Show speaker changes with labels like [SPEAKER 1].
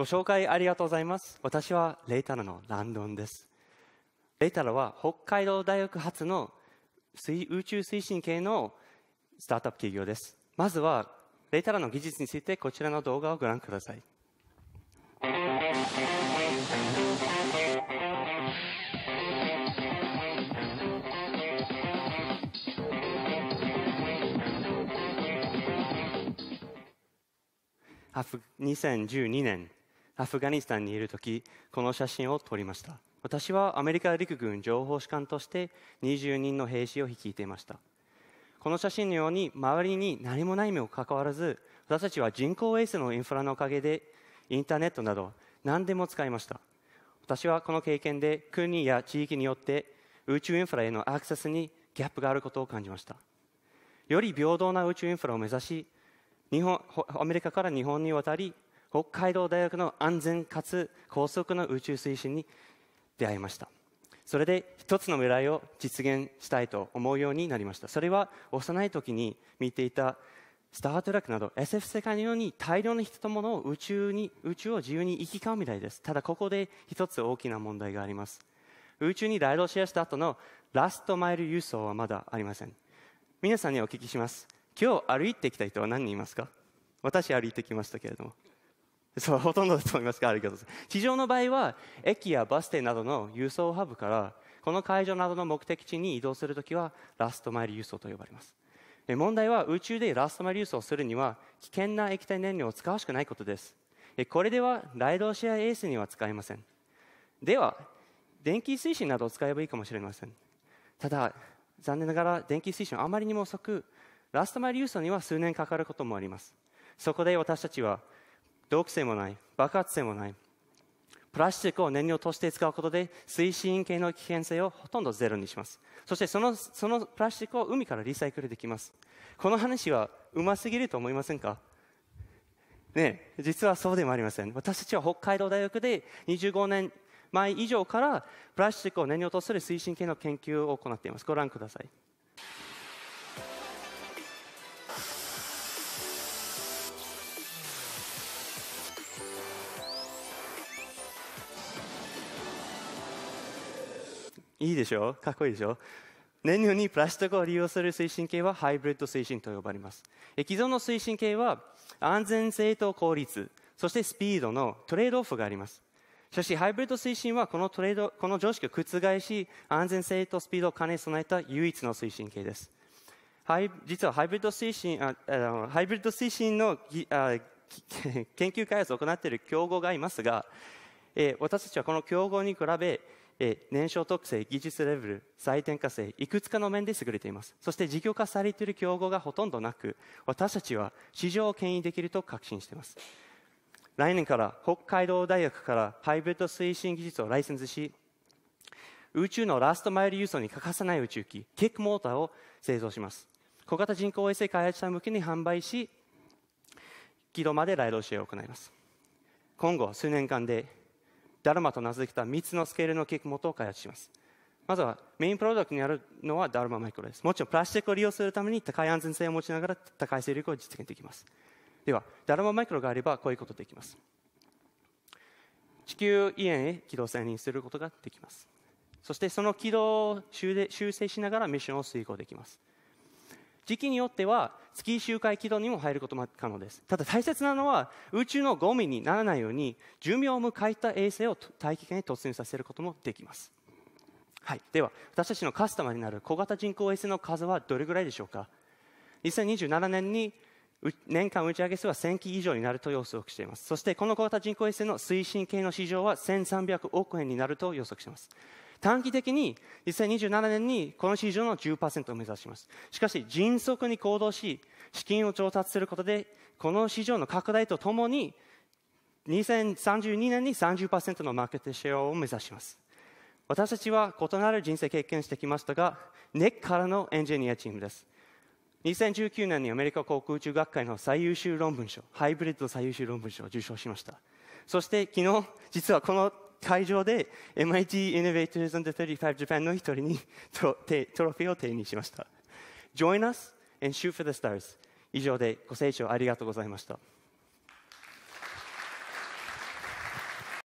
[SPEAKER 1] ご紹介ありがとうございます。私はレイタラのランドンです。レイタラは北海道大学発の宇宙推進系のスタートアップ企業です。まずは、レイタラの技術についてこちらの動画をご覧ください。2012年アフガニスタンにいる時この写真を撮りました私はアメリカ陸軍情報士官として20人の兵士を率いていましたこの写真のように周りに何もないにもかかわらず私たちは人工衛星のインフラのおかげでインターネットなど何でも使いました私はこの経験で国や地域によって宇宙インフラへのアクセスにギャップがあることを感じましたより平等な宇宙インフラを目指し日本アメリカから日本に渡り北海道大学の安全かつ高速の宇宙推進に出会いましたそれで一つの未来を実現したいと思うようになりましたそれは幼い時に見ていたスター・トラックなど SF 世界のように大量の人と物を宇宙に宇宙を自由に行き交うみたいですただここで一つ大きな問題があります宇宙にライドシェアした後のラストマイル輸送はまだありません皆さんにお聞きします今日歩いてきた人は何人いますか私歩いてきましたけれどもそうほとんどだと思いますがあるけど地上の場合は駅やバス停などの輸送ハブからこの会場などの目的地に移動するときはラストマイル輸送と呼ばれます問題は宇宙でラストマイル輸送するには危険な液体燃料を使わしくないことですこれではライドシェア衛星には使えませんでは電気推進などを使えばいいかもしれませんただ残念ながら電気推進はあまりにも遅くラストマイル輸送には数年かかることもありますそこで私たちは毒性もない爆発性もないプラスチックを燃料として使うことで推進系の危険性をほとんどゼロにしますそしてそのそのプラスチックを海からリサイクルできますこの話はうますぎると思いませんかね実はそうでもありません私たちは北海道大学で25年前以上からプラスチックを燃料とする推進系の研究を行っていますご覧くださいいいでしょかっこいいでしょ燃料にプラスチックを利用する推進系はハイブリッド推進と呼ばれます既存の推進系は安全性と効率そしてスピードのトレードオフがありますしかしハイブリッド推進はこのトレードこの常識を覆し安全性とスピードを兼ね備えた唯一の推進系です実はハイブリッド推進ああハイブリッド推進のあ研究開発を行っている競合がいますが、えー、私たちはこの競合に比べえ燃焼特性、技術レベル、採点化性、いくつかの面で優れています。そして事業化されている競合がほとんどなく、私たちは市場を牽引できると確信しています。来年から北海道大学からハイブリッド推進技術をライセンスし、宇宙のラストマイル輸送に欠かせない宇宙機、キックモーターを製造します。小型人工衛星開発者向けに販売し、軌道までライドシェアを行います。今後数年間でダルマと名付けた3つのスケールのキック元を開発します。まずはメインプロダクトにあるのはダルママイクロです。もちろんプラスチックを利用するために高い安全性を持ちながら高い勢力を実現できます。では、ダルママイクロがあればこういうことできます。地球以遠へ軌道線にすることができます。そしてその軌道を修正しながらミッションを遂行できます。時期によっては月周回軌道にも入ることも可能ですただ大切なのは宇宙のゴミにならないように寿命を迎えた衛星を大気圏に突入させることもできますはい、では私たちのカスタマーになる小型人工衛星の数はどれぐらいでしょうか2027年に年間打ち上げ数は1000機以上になると予測していますそしてこの小型人工衛星の推進系の市場は1300億円になると予測しています短期的に2027年にこの市場の10%を目指します。しかし、迅速に行動し、資金を調達することで、この市場の拡大とともに、2032年に30%のマーケットシェアを目指します。私たちは異なる人生経験してきましたが、根っからのエンジニアチームです。2019年にアメリカ航空宇宙学会の最優秀論文賞、ハイブリッド最優秀論文賞を受賞しました。そして昨日、実はこの会場で MIT Innovators Under 35 Japan の一人にトロトロフィーを手にしました。Join us and shoot for the stars. 以上でご清聴ありがとうございました。